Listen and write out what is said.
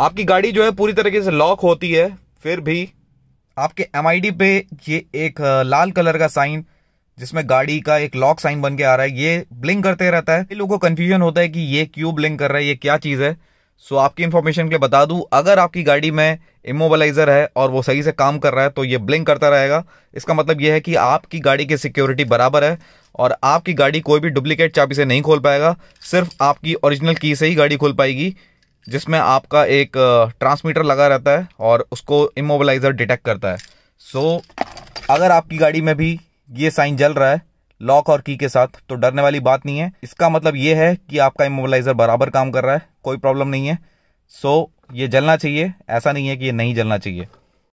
आपकी गाड़ी जो है पूरी तरीके से लॉक होती है फिर भी आपके एम पे ये एक लाल कलर का साइन जिसमें गाड़ी का एक लॉक साइन बन के आ रहा है ये ब्लिंक करते रहता है लोगों को कन्फ्यूजन होता है कि ये क्यों ब्लिंक कर रहा है ये क्या चीज़ है सो आपकी इन्फॉर्मेशन के लिए बता दूं अगर आपकी गाड़ी में इमोबलाइजर है और वो सही से काम कर रहा है तो ये ब्लिंक करता रहेगा इसका मतलब ये है कि आपकी गाड़ी की सिक्योरिटी बराबर है और आपकी गाड़ी कोई भी डुप्लीकेट चाबी से नहीं खोल पाएगा सिर्फ आपकी ओरिजिनल की से ही गाड़ी खोल पाएगी जिसमें आपका एक ट्रांसमीटर लगा रहता है और उसको इमोबलाइज़र डिटेक्ट करता है सो so, अगर आपकी गाड़ी में भी ये साइन जल रहा है लॉक और की के साथ तो डरने वाली बात नहीं है इसका मतलब ये है कि आपका इमोबलाइज़र बराबर काम कर रहा है कोई प्रॉब्लम नहीं है सो so, ये जलना चाहिए ऐसा नहीं है कि ये नहीं जलना चाहिए